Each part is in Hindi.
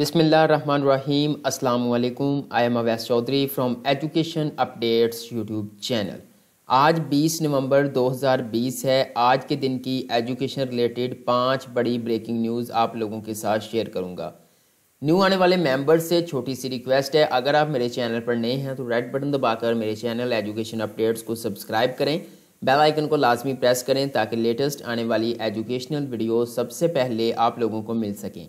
Bismillahirrahmanirrahim. अस्सलाम वालेकुम I am Awais Chaudhary from education updates YouTube channel आज 20 नवंबर 2020 है आज के दिन की एजुकेशन रिलेटेड पांच बड़ी ब्रेकिंग न्यूज़ आप लोगों के साथ शेयर करूंगा न्यू आने वाले मेंबर्स से छोटी सी रिक्वेस्ट है अगर आप मेरे चैनल पर नए हैं तो रेड बटन दबाकर मेरे चैनल एजुकेशन अपडेट्स को सब्सक्राइब करें बेल आइकन को लाजमी प्रेस करें ताकि लेटेस्ट आने वाली एजुकेशनल वीडियो सबसे पहले आप लोगों को मिल सकें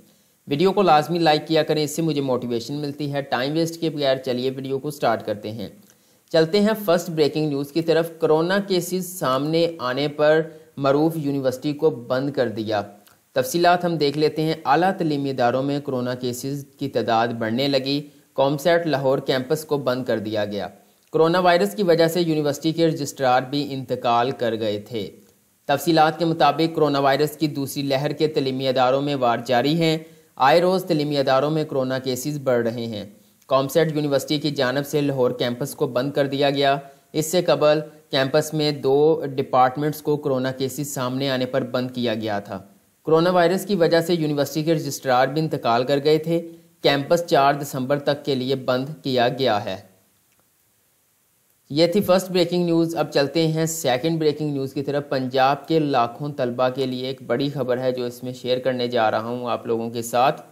वीडियो को लाजमी लाइक किया करें इससे मुझे मोटिवेशन मिलती है टाइम वेस्ट के बगैर चलिए वीडियो को स्टार्ट करते हैं चलते हैं फर्स्ट ब्रेकिंग न्यूज़ की तरफ कोरोना केसेस सामने आने पर मरूफ यूनिवर्सिटी को बंद कर दिया तफसीत हम देख लेते हैं अली तलीमी इदारों में कोरोना केसेस की तादाद बढ़ने लगी कॉमसेट लाहौर कैंपस को बंद कर दिया गया कोरोना वायरस की वजह से यूनिवर्सिटी के रजिस्ट्रार भी इंतकाल कर गए थे तफसीत के मुताबिक कोरोना वायरस की दूसरी लहर के तलीमी अदारों में वार जारी हैं आए रोज़ तलीमी अदारों में कोरोना केसेस बढ़ रहे हैं कॉमसेट यूनिवर्सिटी की जानब से लाहौर कैंपस को बंद कर दिया गया इससे कबल कैंपस में दो डिपार्टमेंट्स को कोरोना केसेस सामने आने पर बंद किया गया था कोरोना वायरस की वजह से यूनिवर्सिटी के रजिस्ट्रार भी इंतकाल कर गए थे कैंपस चार दिसंबर तक के लिए बंद किया गया है ये थी फर्स्ट ब्रेकिंग न्यूज़ अब चलते हैं सेकंड ब्रेकिंग न्यूज़ की तरफ पंजाब के लाखों तलबा के लिए एक बड़ी खबर है जो इसमें शेयर करने जा रहा हूँ आप लोगों के साथ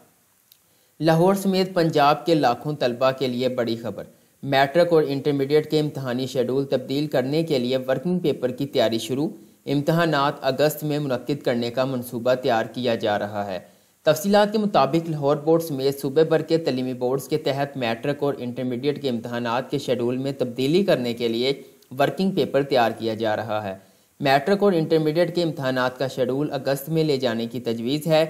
लाहौर समेत पंजाब के लाखों तलबा के लिए बड़ी खबर मैट्रिक और इंटरमीडिएट के इम्तहानी शेड्यूल तब्दील करने के लिए वर्किंग पेपर की तैयारी शुरू इम्तहानात अगस्त में मनद करने का मनसूबा तैयार किया जा रहा है तफसीत के मुताबिक लाहौर बोर्ड समेत सूबे भर के तलीमी बोर्ड्स के तहत मैट्रिक और इंटरमीडिएट के इम्तहान के शेड्यूल में तब्दीली करने के लिए वर्किंग पेपर तैयार किया जा रहा है मैट्रिक और इंटरमीडिएट के इम्तहान का शेड्यूल अगस्त में ले जाने की तजवीज़ है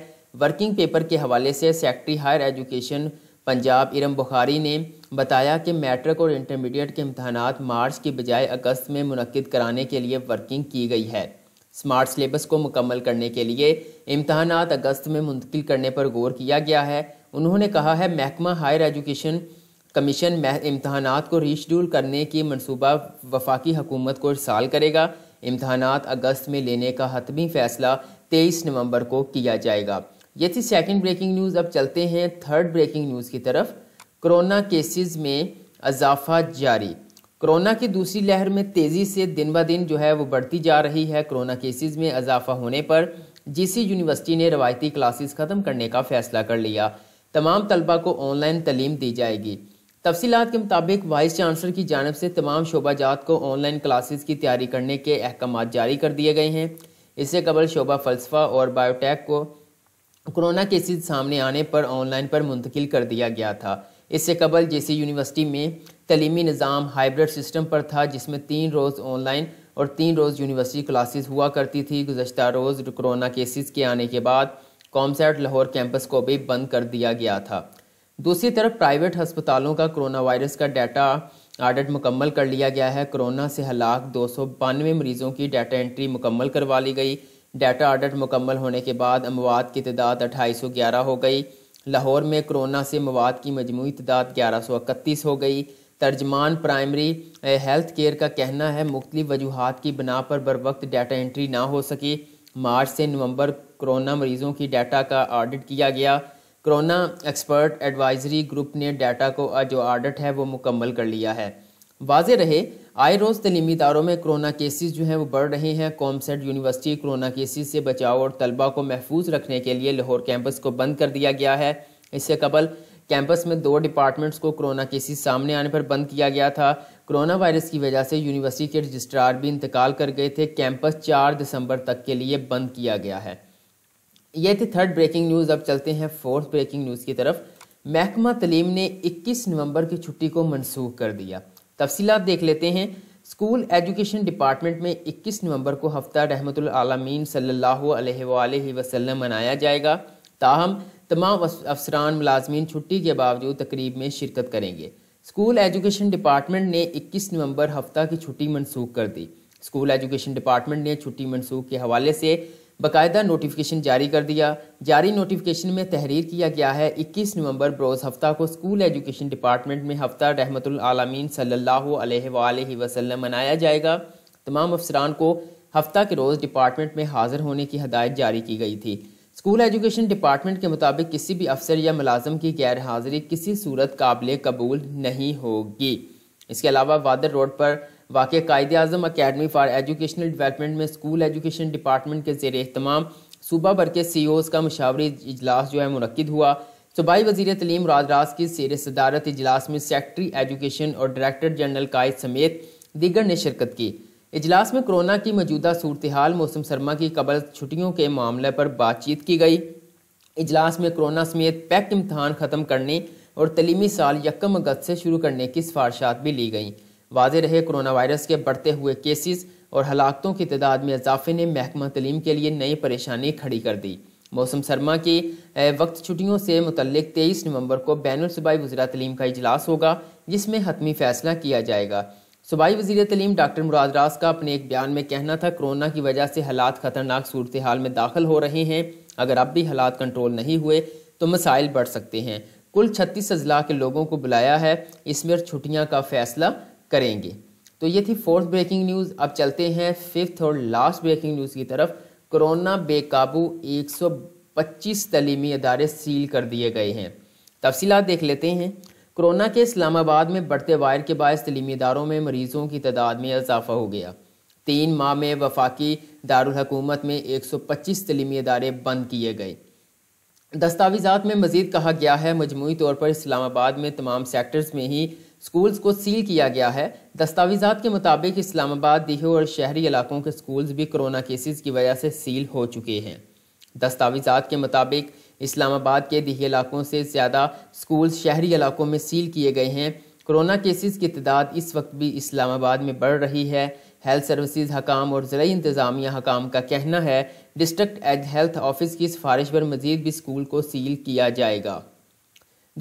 वर्किंग पेपर के हवाले से secretary higher education Punjab Iram Bukhari ने बताया कि मैट्रिक और इंटरमीडिएट के इम्तहान मार्च के बजाय अगस्त में मनकद कराने के लिए वर्किंग की गई है स्मार्ट सिलेबस को मुकम्मल करने के लिए इम्तहान अगस्त में मुंतकिल करने पर गौर किया गया है उन्होंने कहा है महकमा हायर एजुकेशन कमीशन इम्तहान को रीशेड्यूल करने की मनसूबा वफाकी हकूमत को इरसाल करेगा इम्तहान अगस्त में लेने का हतमी फैसला तेईस नवंबर को किया जाएगा ये थी सेकंड ब्रेकिंग न्यूज़ अब चलते हैं थर्ड ब्रेकिंग न्यूज़ की तरफ कोरोना केसेस में अजाफा जारी कोरोना की दूसरी लहर में तेज़ी से दिन ब दिन जो है वो बढ़ती जा रही है कोरोना केसेस में इजाफा होने पर जीसी यूनिवर्सिटी ने रवायती क्लासेस ख़त्म करने का फ़ैसला कर लिया तमाम तलबा को ऑनलाइन तलीम दी जाएगी तफसीत के मुताबिक वाइस चांसलर की जानब से तमाम जात को ऑनलाइन क्लासेस की तैयारी करने के अहकाम जारी कर दिए गए हैं इससे कबल शोबा फ़लसफ़ा और बायोटेक को कोरोना केसेज सामने आने पर ऑनलाइन पर मुंतकिल कर दिया गया था इससे कबल जेसी यूनिवर्सिटी में तलीमी निज़ाम हाइब्रिड सिस्टम पर था जिसमें तीन रोज़ ऑनलाइन और तीन रोज़ यूनिवर्सिटी क्लासेस हुआ करती थी गुजशत रोज़ कोरोना केसेस के आने के बाद कॉमसेट लाहौर कैंपस को भी बंद कर दिया गया था दूसरी तरफ प्राइवेट हस्पतालों का कोरोना वायरस का डाटा ऑडिट मुकम्मल कर लिया गया है कोरोना से हलाक दो सौ बानवे मरीज़ों की डाटा एंट्री मुकम्मल करवा ली गई डाटा ऑडिट मुकम्मल होने के बाद अमवाद की तदाद अठाई सौ ग्यारह हो गई लाहौर में कोरोना से मवाद की मजमू तदाद ग्यारह सौ इकतीस हो गई तर्जमान प्राइमरी हेल्थ केयर का कहना है मुख्तलि वजूहत की बना पर बर वक्त डाटा एंट्री ना हो सकी मार्च से नवंबर कोरोना मरीज़ों की डाटा का ऑडिट किया गया कोरोना एक्सपर्ट एडवाइजरी ग्रुप ने डाटा को जो ऑडिट है वो मुकम्मल कर लिया है वाज रहे आए रोज़ तलीमी इदारों में कोरोना केसेस जो हैं वो बढ़ रहे हैं कॉमसेट यूनिवर्सिटी कोरोना केसेस से बचाव और तलबा को महफूज रखने के लिए लाहौर कैंपस को बंद कर दिया गया है इससे कबल कैंपस में दो डिपार्टमेंट्स को कोरोना केसेस सामने आने पर बंद किया गया था कोरोना वायरस की वजह से यूनिवर्सिटी के रजिस्ट्रार भी इंतकाल कर गए थे कैंपस चार दिसंबर तक के लिए बंद किया गया है यह थी थर्ड ब्रेकिंग न्यूज़ अब चलते हैं फोर्थ ब्रेकिंग न्यूज़ की तरफ महकमा तलीम ने 21 नवंबर की छुट्टी को मनसूख कर दिया तफसीत देख लेते हैं स्कूल एजुकेशन डिपार्टमेंट में 21 नवंबर को हफ्ता रहमतुल आलमीन सल्लल्लाहु अलैहि वसल्लम मनाया जाएगा ताहम तमाम अफसरान मुलाजमीन छुट्टी के बावजूद तकरीब में शिरकत करेंगे स्कूल एजुकेशन डिपार्टमेंट ने 21 नवंबर हफ्ता की छुट्टी मनसूख कर दी स्कूल एजुकेशन डिपार्टमेंट ने छुट्टी मनसूख के हवाले से बाकायदा नोटिफिकेशन जारी कर दिया जारी नोटिफिकेशन में तहरीर किया गया है 21 नवंबर बरोज़ हफ्ता को स्कूल एजुकेशन डिपार्टमेंट में हफ्ता रहमतमीन सल्लल्लाहु अलैहि मनाया जाएगा तमाम अफसरान को हफ्ता के रोज़ डिपार्टमेंट में हाजिर होने की हदायत जारी की गई थी स्कूल एजुकेशन डिपार्टमेंट के मुताबिक किसी भी अफसर या मुलाजम की गैर हाजिरी किसी सूरत काबिल कबूल नहीं होगी इसके अलावा वादर रोड पर वाक़ Quaid Azam academy for educational development में स्कूल एजुकेशन डिपार्टमेंट के जेर अहतमाम सूबा भर के सी ओज़ e का मशावरी इजलास जो है मनक़द हुआ सूबाई वजीर तलीम राज की सैर सदारत इजलास में सेक्रटरी एजुकेशन और डायरेक्टर जनरल कायद समेत दीगर ने शिरकत की इजलास में कोरोना की मौजूदा सूरत हाल मौसम सरमा की कबल छुट्टियों के मामले पर बातचीत की गई इजलास में कोरोना समेत पैक इम्तहान ख़त्म करने और तलीमी साल यकम अगस्त से शुरू करने की सिफारशात भी ली गई वाज रहे कोरोना वायरस के बढ़ते हुए केसेस और हलाकतों की तादाद में इजाफे ने महकमा तलीम के लिए नई परेशानी खड़ी कर दी मौसम सरमा के वक्त छुट्टियों से मुतलक तेईस नवंबर को बैन सूबाई वजरा तलीम का इजलास होगा जिसमें हतमी फैसला किया जाएगा सूबाई वजी तलीम डॉक्टर मुराद रास का अपने एक बयान में कहना था कोरोना की वजह से हालात खतरनाक सूरत हाल में दाखिल हो रहे हैं अगर अब भी हालात कंट्रोल नहीं हुए तो मसाइल बढ़ सकते हैं कुल छत्तीस अजला के लोगों को बुलाया है इसमें छुट्टियाँ का फैसला करेंगे तो ये थी फोर्थ ब्रेकिंग न्यूज़ अब चलते हैं फिफ्थ और लास्ट ब्रेकिंग न्यूज़ की तरफ कोरोना बेकाबू एक सौ पच्चीस तलीमी अदारे सील कर दिए गए हैं तफसीत देख लेते हैं कोरोना के इस्लामाबाद में बढ़ते वायर के बायस तलीमी इदारों में मरीजों की तादाद में इजाफा हो गया तीन माह में वफाकी दारकूमत में एक सौ पच्चीस तलीमी इदारे बंद किए गए दस्तावेजात में मजीद कहा गया है मजमू तौर पर इस्लामाबाद में तमाम सेक्टर्स में ही स्कूल्स को सील किया गया है दस्तावेजात के मुताबिक इस्लामाबाद दीहो और शहरी इलाकों के स्कूल्स भी कोरोना केसेस की वजह से सील हो चुके हैं दस्तावेजा के मुताबिक इस्लामाबाद के दही इलाकों से ज़्यादा स्कूल शहरी इलाकों में सील किए गए हैं कोरोना केसेस की तादाद इस वक्त भी इस्लामाबाद में बढ़ रही है हेल्थ सर्विसेज हकाम और ज़रिए इंतज़ामिया हकाम का कहना है डिस्ट्रिक्ट एज हेल्थ ऑफिस की सिफारिश पर मजीद भी स्कूल को सील किया जाएगा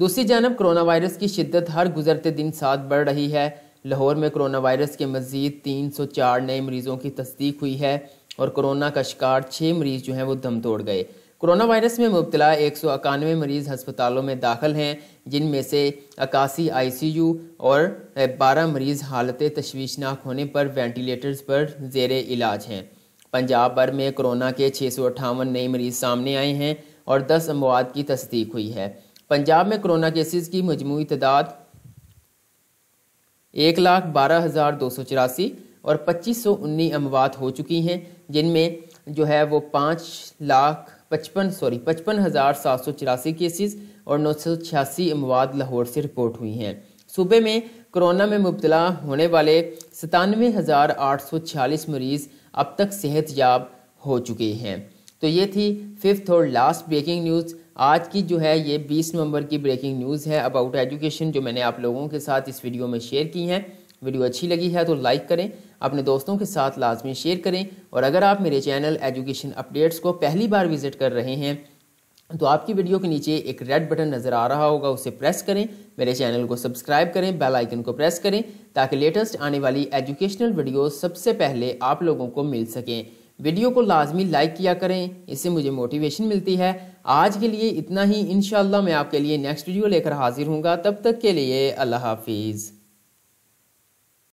दूसरी जानब कोरोना वायरस की शिद्दत हर गुजरते दिन साथ बढ़ रही है लाहौर में कोरोना वायरस के मजीद तीन सौ चार नए मरीजों की तस्दीक हुई है और कोरोना का शिकार छः मरीज जो हैं वो दम तोड़ गए कोरोना वायरस में मुबतला एक सौ इक्यानवे मरीज हस्पतालों में दाखिल हैं जिनमें से इक्यासी आईसीयू और बारह मरीज हालत तशवीशनाक होने पर वेंटिलेटर्स पर जेर इलाज हैं पंजाब भर में कोरोना के छः सौ अट्ठावन नए मरीज सामने आए हैं और दस अमवाद की तस्दीक हुई है पंजाब में कोरोना केसेस की मजमू तादाद एक लाख बारह हज़ार दो सौ चौरासी और पच्चीस सौ उन्नीस अमवात हो चुकी हैं जिनमें जो है वो पाँच लाख पचपन सॉरी पचपन हज़ार सात सौ चौरासी केसेस और नौ सौ छियासी अमवात लाहौर से रिपोर्ट हुई हैं सूबे में कोरोना में मुबतला होने वाले सतानवे हज़ार आठ सौ छियालीस मरीज़ अब तक सेहत याब हो चुके हैं तो ये थी फिफ्थ और लास्ट ब्रेकिंग न्यूज़ आज की जो है ये 20 नवंबर की ब्रेकिंग न्यूज़ है अबाउट एजुकेशन जो मैंने आप लोगों के साथ इस वीडियो में शेयर की हैं वीडियो अच्छी लगी है तो लाइक करें अपने दोस्तों के साथ लाजमी शेयर करें और अगर आप मेरे चैनल एजुकेशन अपडेट्स को पहली बार विज़िट कर रहे हैं तो आपकी वीडियो के नीचे एक रेड बटन नज़र आ रहा होगा उसे प्रेस करें मेरे चैनल को सब्सक्राइब करें बेल आइकन को प्रेस करें ताकि लेटेस्ट आने वाली एजुकेशनल वीडियो सबसे पहले आप लोगों को मिल सकें वीडियो को लाजमी लाइक किया करें इससे मुझे मोटिवेशन मिलती है आज के लिए इतना ही इन मैं आपके लिए नेक्स्ट वीडियो लेकर हाजिर हूँगा तब तक के लिए अल्लाह हाफिज़